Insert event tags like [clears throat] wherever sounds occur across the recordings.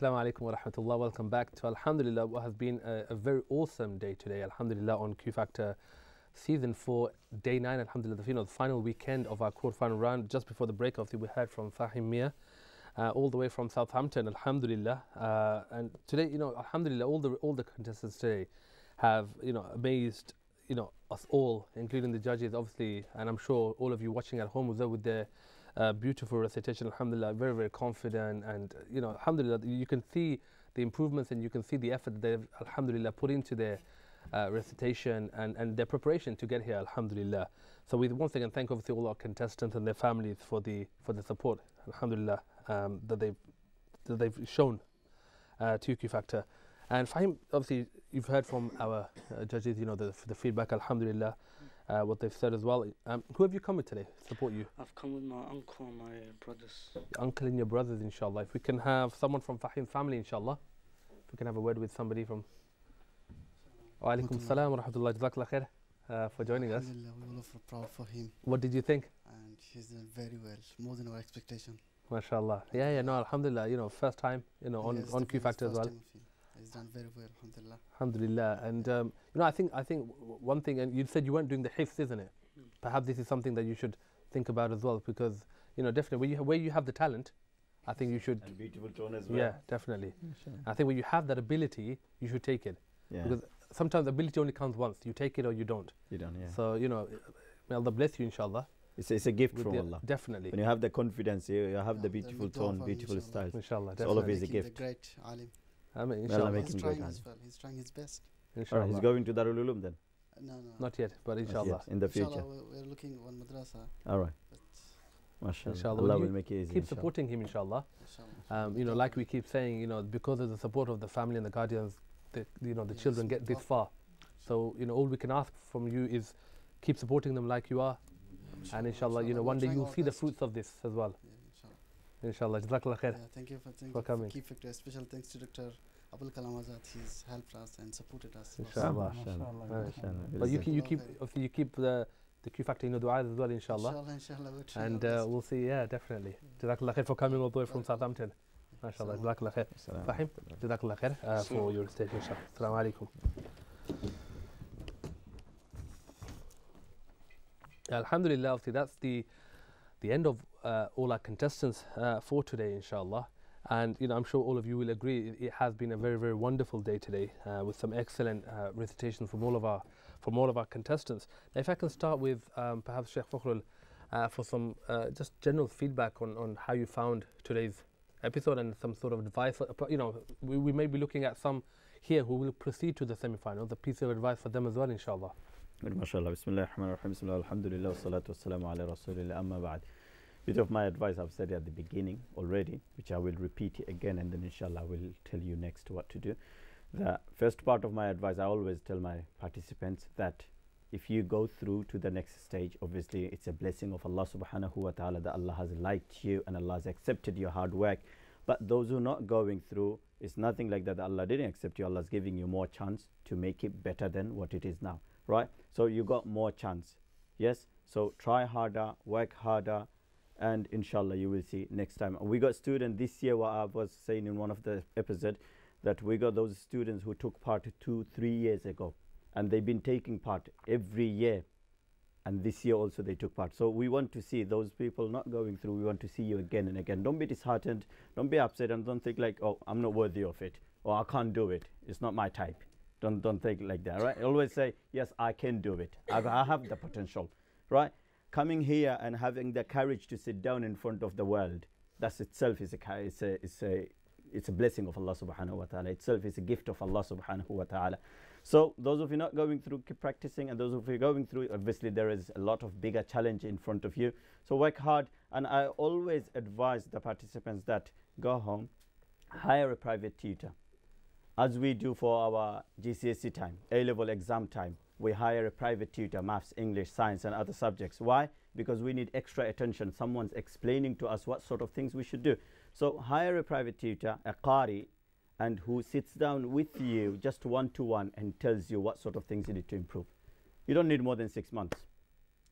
Assalamu alaikum wa rahmatullah. Welcome back to Alhamdulillah. What has been a, a, very awesome day today, Alhamdulillah, on Q Factor Season 4, Day 9, Alhamdulillah, the, you know, the final weekend of our quarterfinal round. Just before the break, obviously, we heard from Fahim Mir, uh, all the way from Southampton, Alhamdulillah. Uh, and today, you know, Alhamdulillah, all the, all the contestants today have, you know, amazed, you know, us all, including the judges, obviously, and I'm sure all of you watching at home with their uh, beautiful recitation, alhamdulillah, very, very confident. And, uh, you know, alhamdulillah, you can see the improvements and you can see the effort they've, alhamdulillah, put into their uh, recitation and, and their preparation to get here, alhamdulillah. So we once again thank obviously all our contestants and their families for the, for the support, alhamdulillah, um, that, they've, that they've shown uh, to Q Factor. And Fahim, obviously, you've heard from our uh, judges, you know, the, the feedback, alhamdulillah uh, what they've said as well. Um, who have you come with today support you? I've come with my uncle and my brothers. Your uncle and your brothers, inshallah. If we can have someone from Fahim family, inshallah. If we can have a word with somebody from. Wa alaikum salam wa rahmatullah. Jazakallah khair. Uh, for joining us. We were proud for him. What did you think? And he's done very well, more than our expectation. MashaAllah. Yeah, yeah, no, alhamdulillah. You know, first time, you know, on, yes, on Q Factor as well. It's done very well, alhamdulillah. Alhamdulillah. And, um, you know, I think, I think one thing, and you said you weren't doing the hifz, isn't it? Mm. Perhaps this is something that you should think about as well because, you know, definitely where you, where you have the talent, I think you should. And beautiful tone as well. Yeah, definitely. sure. I think when you have that ability, you should take it. Yeah. Because sometimes ability only comes once. You take it or you don't. You don't, yeah. So, you know, may Allah bless you, inshallah. It's, it's a gift from Allah. Definitely. When you have the confidence, you, you have yeah, the beautiful tone, beautiful style. Inshallah, definitely. So all of it is a gift. great alim. I mean, well, he's trying his well. He's trying his best. Inshallah. he's going to Darul Uloom then? Uh, no, no. Not yet, but inshallah. Yet. In the future. Inshallah, we're, looking on madrasa. All right. Mashallah. Inshallah. Allah will make it easy. Keep inshallah. supporting him, inshallah. inshallah. Um, you know, like we keep saying, you know, because of the support of the family and the guardians, the, you know, the yes. children get this oh. far. So, you know, all we can ask from you is keep supporting them like you are. Inshallah. And inshallah, you know, one day you'll see the fruits of this as well. Inshallah. Jazakallah khair. Yeah, thank you for, thank for coming. Key Factor. Special thanks to Dr. Abul Kalam Azad. He's helped us and supported us. Inshallah. Inshallah. But you, keep, you keep, you keep the the Q factor in the dua as well, inshallah. Inshallah, inshallah. We'll and uh, we'll see, yeah, definitely. Jazakallah khair for coming all the way from Southampton. MashaAllah. Jazakallah khair. Fahim, Jazakallah khair uh, for your stage, inshallah. Assalamu alaikum. Alhamdulillah, obviously, that's the the end of uh, all our contestants uh, for today, inshallah. And you know, I'm sure all of you will agree it, has been a very, very wonderful day today uh, with some excellent uh, recitations from all of our from all of our contestants. Now, if I can start with um, perhaps Sheikh Fakhrul uh, for some uh, just general feedback on, on how you found today's episode and some sort of advice. You know, we, we may be looking at some here who will proceed to the semi-final. The piece of advice for them as well, inshallah. MashaAllah, Bismillah ar Alhamdulillah, Salatu ala Rasulillah, Amma ba Bit of my advice I've said at the beginning already, which I will repeat again and then inshallah I will tell you next what to do. The first part of my advice, I always tell my participants that if you go through to the next stage, obviously it's a blessing of Allah subhanahu wa ta'ala that Allah has liked you and Allah has accepted your hard work. But those who are not going through, it's nothing like that. Allah didn't accept you. Allah is giving you more chance to make it better than what it is now right? So you got more chance. Yes. So try harder, work harder, and inshallah you will see next time. We got students this year. What I was saying in one of the episode that we got those students who took part two, three years ago, and they've been taking part every year. And this year also they took part. So we want to see those people not going through. We want to see you again and again. Don't be disheartened. Don't be upset, and don't think like, oh, I'm not worthy of it, or I can't do it. It's not my type. Don't, don't think like that, right? Always say, yes, I can do it. I, I have the potential, right? Coming here and having the courage to sit down in front of the world, that itself is a, it's a, it's a, it's a blessing of Allah subhanahu wa ta'ala. Itself is a gift of Allah subhanahu wa ta'ala. So those of you not going through, keep practicing. And those of you going through, obviously there is a lot of bigger challenge in front of you. So work hard. And I always advise the participants that go home, hire a private tutor as we do for our GCSE time, A-level exam time, we hire a private tutor, maths, English, science, and other subjects. Why? Because we need extra attention. Someone's explaining to us what sort of things we should do. So hire a private tutor, a qari, and who sits down with you just one-to-one -one and tells you what sort of things you need to improve. You don't need more than six months.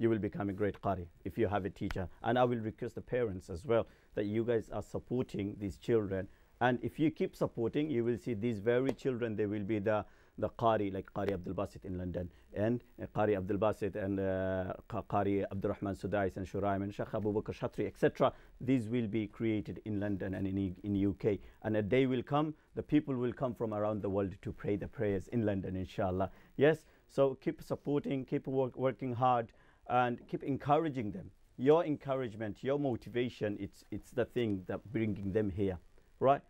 You will become a great qari if you have a teacher. And I will request the parents as well that you guys are supporting these children and if you keep supporting, you will see these very children, they will be the, the Qari, like Qari Abdul Basit in London, and uh, Qari Abdul Basit and uh, Qari Rahman Sudais and Shuraim and Sheikh Abu Bakr Shatri, etc. These will be created in London and in, in UK. And a day will come, the people will come from around the world to pray the prayers in London, inshallah. Yes, so keep supporting, keep work, working hard, and keep encouraging them. Your encouragement, your motivation, it's, it's the thing that bringing them here right?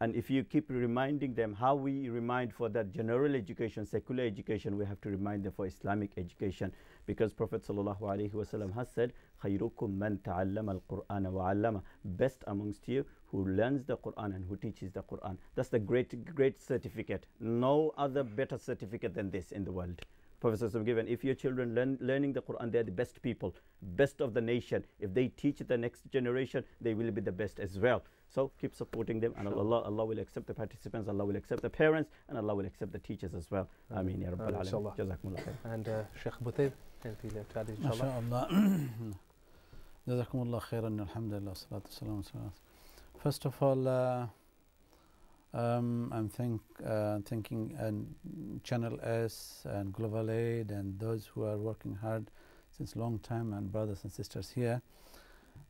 And if you keep reminding them how we remind for that general education, secular education, we have to remind them for Islamic education. Because Prophet wasallam has said, خَيْرُكُم مَنْ تَعَلَّمَ الْقُرْآنَ وَعَلَّمَ Best amongst you who learns the Quran and who teaches the Quran. That's the great, great certificate. No other better certificate than this in the world. Professors have given, if your children learn learning the Quran, they're the best people, best of the nation. If they teach the next generation, they will be the best as well. So keep supporting them, and sure. Allah, Allah will accept the participants, Allah will accept the parents, and Allah will accept the teachers as well. I mean, Ya Rabbil Alameen. Jazakumullah khair. And uh, Sheikh Butayb, anything left to inshallah? [clears throat] Jazakumullah khairan, alhamdulillah, salatu salam, First of all, uh, um, I'm think, uh, thinking and uh, Channel S and Global Aid and those who are working hard since long time and brothers and sisters here.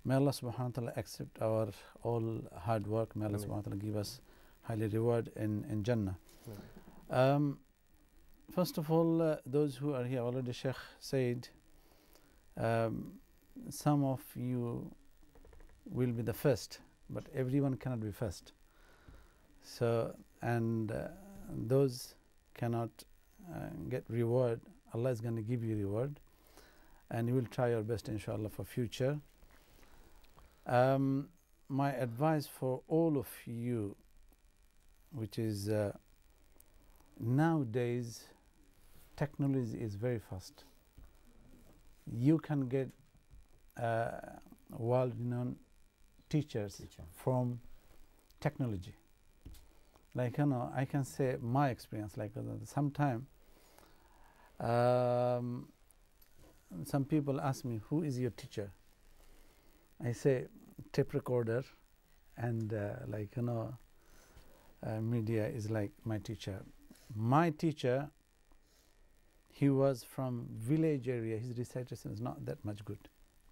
May Allah subhanahu wa ta'ala accept our all hard work. May Allah subhanahu wa ta'ala give us highly reward in, in Jannah. Um, first of all, uh, those who are here already, Sheikh said, um, some of you will be the first, but everyone cannot be first. So, and uh, those cannot uh, get reward, Allah is going to give you reward, and you will try your best, inshallah, for future. Um, my advice for all of you, which is uh, nowadays technology is very fast. You can get uh, world-known teachers Teacher. from technology. Like you know, I can say my experience. Like uh, sometime, um, some people ask me, "Who is your teacher?" I say tape recorder and uh, like you know uh, media is like my teacher. My teacher, he was from village area. His recitation is not that much good,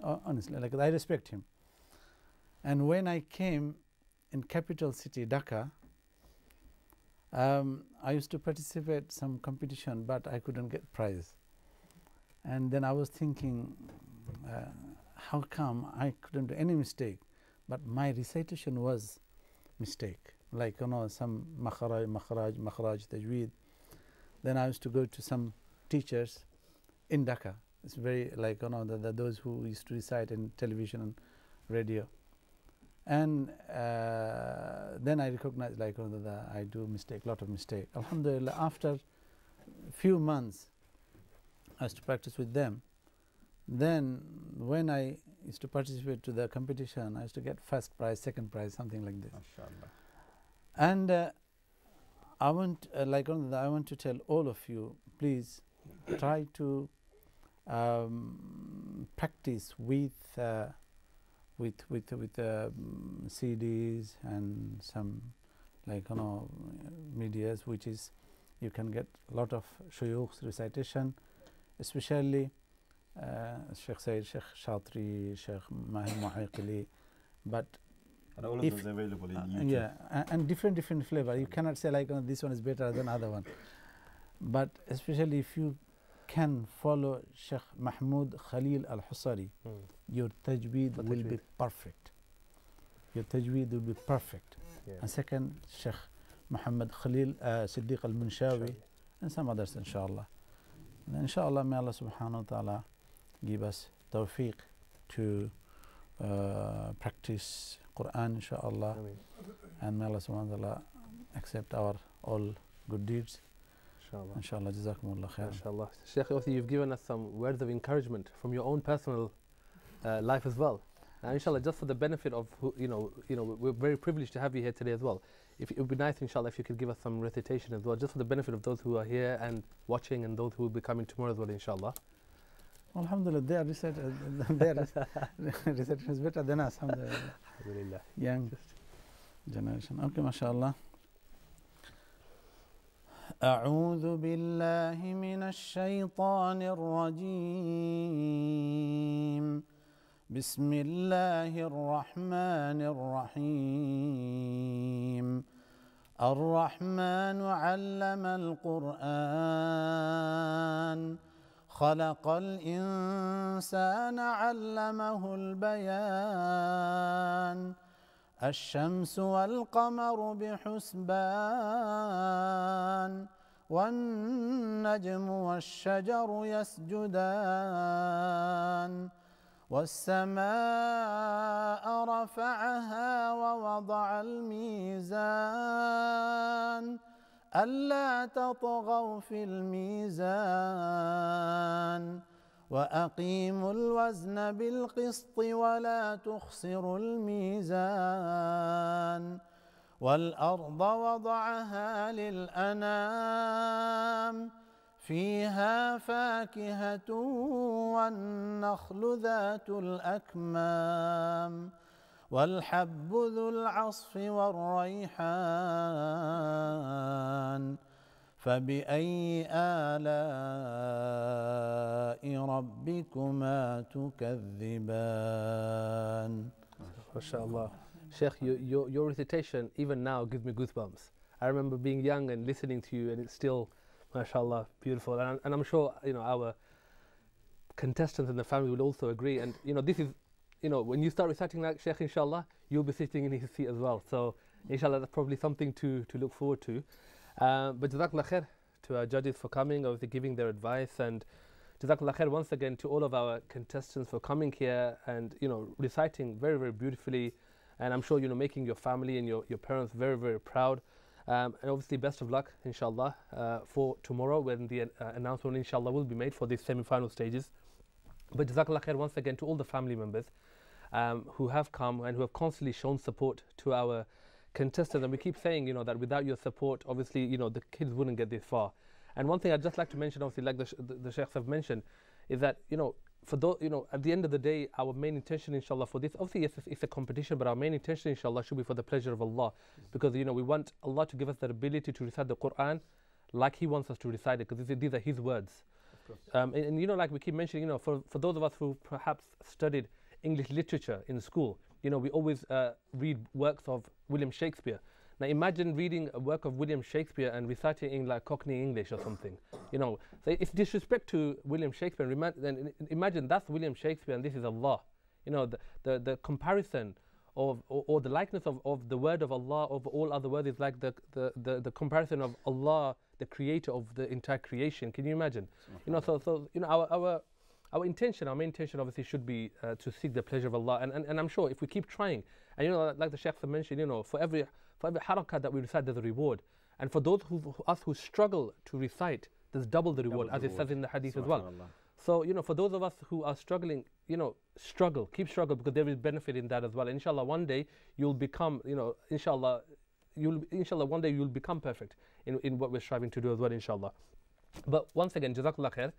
uh, honestly. Like I respect him. And when I came in capital city Dhaka, um, I used to participate some competition, but I couldn't get prize. And then I was thinking. Uh, how come I couldn't do any mistake? But my recitation was mistake. Like, you know, some makharaj, makharaj, makharaj, tajweed. Then I used to go to some teachers in Dhaka. It's very like, you know, the, the those who used to recite in television and radio. And uh, then I recognized, like, you know, that I do mistake, lot of mistake. Alhamdulillah, after few months, I used to practice with them. Then when I used to participate to the competition, I used to get first prize, second prize, something like this. Mashallah. And uh, I want, uh, like I want to tell all of you, please [coughs] try to um, practice with, uh, with with with um, CDs and some like you know medias, which is you can get a lot of shuyukh's recitation, especially uh, Sheikh Said, Sheikh Shatri, Sheikh Mahi Muhaikili. But and all of if, are available in uh, YouTube. Yeah, and, and different different flavor. You cannot say like oh, this one is better than other one. But especially if you can follow Sheikh Mahmoud Khalil Al Husari, hmm. your tajweed will tajweed. be perfect. Your tajweed will be perfect. Yeah. And second, Sheikh Muhammad Khalil uh, Siddiq Al Munshawi, and some others, inshallah. And inshallah, may Allah subhanahu wa ta'ala give us tawfiq to uh, practice Quran inshaAllah and may Allah subhanahu wa ta'ala accept our all good deeds inshaAllah inshaAllah jazakumullah khair Sheikh also you've given us some words of encouragement from your own personal uh, life as well and inshallah just for the benefit of who, you know you know we're very privileged to have you here today as well if it would be nice inshallah if you could give us some recitation as well just for the benefit of those who are here and watching and those who will be coming tomorrow as well inshallah الحمد لله they are research they are research الحمد لله الحمد لله young generation اوكي ما شاء الله أعوذ بالله من الشيطان الرجيم بسم الله الرحمن الرحيم الرحمن علم القرآن خلق الإنسان علمه البيان الشمس والقمر بحسبان والنجم والشجر يسجدان والسماء رفعها ووضع الميزان ألا تطغوا في الميزان وأقيموا الوزن بالقسط ولا تخسروا الميزان والأرض وضعها للأنام فيها فاكهة والنخل ذات الأكمام والحب ذو العصف والريحان فبأي آلاء ربكما تكذبان MashaAllah. Sheikh, your, your, your recitation even now gives me goosebumps. I remember being young and listening to you and it's still, mashallah, beautiful. And, and I'm sure, you know, our contestants in the family will also agree. And, you know, this is you know, when you start reciting like Sheikh, inshallah, you'll be sitting in his seat as well. So, inshallah, that's probably something to, to look forward to. Um, but Jazakallah khair to our judges for coming, obviously giving their advice, and Jazakallah khair once again to all of our contestants for coming here and, you know, reciting very, very beautifully. And I'm sure, you know, making your family and your, your parents very, very proud. Um, and obviously, best of luck, inshallah, uh, for tomorrow when the uh, announcement, inshallah, will be made for these semi final stages. But Jazakallah khair once again to all the family members um, who have come and who have constantly shown support to our contestants. And we keep saying, you know, that without your support, obviously, you know, the kids wouldn't get this far. And one thing I'd just like to mention, obviously, like the, sh- the, the sheikhs have mentioned, is that, you know, for those, you know, at the end of the day, our main intention, inshallah, for this, obviously, yes, it's, it's a competition, but our main intention, inshallah, should be for the pleasure of Allah. Mm-hmm. Because, you know, we want Allah to give us the ability to recite the Quran like He wants us to recite it, because these are His words. Um, and, and, you know, like we keep mentioning, you know, for, for those of us who perhaps studied English literature in school. You know, we always uh, read works of William Shakespeare. Now imagine reading a work of William Shakespeare and reciting in like Cockney English or something. You know, so it's disrespect to William Shakespeare. Then imagine that's William Shakespeare and this is Allah. You know, the, the, the comparison of, or, or, the likeness of, of the word of Allah over all other words is like the, the, the, the, comparison of Allah, the creator of the entire creation. Can you imagine? You know, so, so you know, our, our our intention, our main intention obviously should be uh, to seek the pleasure of Allah. And, and, and I'm sure if we keep trying, and you know, like the Sheikh mentioned, you know, for every, for every harakah that we recite, there's a reward. And for those who, us who struggle to recite, there's double the reward, double as the it says in the hadith as well. So, you know, for those of us who are struggling, you know, struggle, keep struggle because there is benefit in that as well. Inshallah, one day you'll become, you know, inshallah, you'll, inshallah, one day you'll become perfect in, in what we're striving to do as well, inshallah. But once again, Jazakallah khair.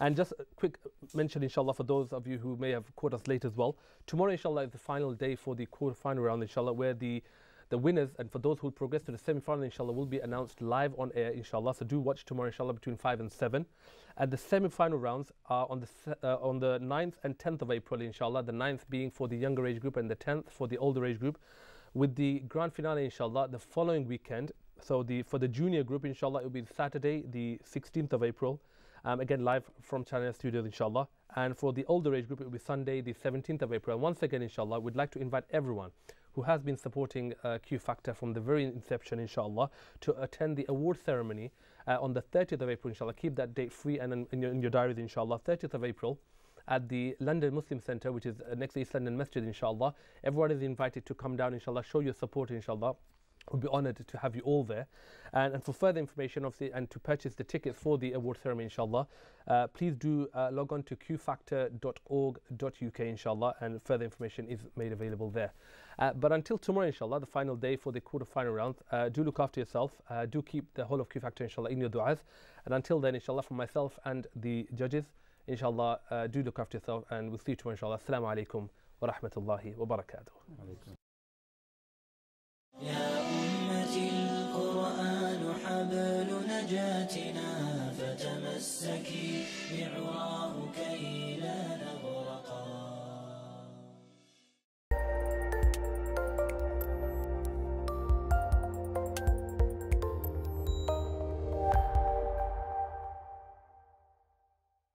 And just a quick mention, inshallah, for those of you who may have caught us late as well. Tomorrow, inshallah, is the final day for the quarterfinal round, inshallah, where the the winners and for those who progress to the semi-final, inshallah, will be announced live on air, inshallah. So do watch tomorrow, inshallah, between five and seven. And the semi-final rounds are on the uh, on the 9th and 10th of April, inshallah. The 9th being for the younger age group and the 10th for the older age group. With the grand finale, inshallah, the following weekend. So the for the junior group, inshallah, it will be Saturday, the 16th of April um, again live from China Studios, inshallah. And for the older age group, it will be Sunday, the 17th of April. once again, inshallah, we'd like to invite everyone who has been supporting uh, Q Factor from the very inception, inshallah, to attend the award ceremony uh, on the 30th of April, inshallah. Keep that date free and in, in, your, in your diaries, inshallah. 30th of April at the London Muslim Center, which is uh, next to East London Masjid, inshallah. Everyone is invited to come down, inshallah, show your support, inshallah. We'll be honored to have you all there. And, and for further information of the, and to purchase the tickets for the award ceremony, inshallah, uh, please do uh, log on to qfactor.org.uk, inshallah, and further information is made available there. Uh, but until tomorrow, inshallah, the final day for the quarterfinal round, uh, do look after yourself. Uh, do keep the whole of Q Factor, inshallah, in your du'as. And until then, inshallah, from myself and the judges, inshallah, uh, do look after yourself. And we'll see you tomorrow, inshallah. Assalamu alaikum wa rahmatullahi wa barakatuh. Yeah. حاجاتنا فتمسكي بعواه كي لا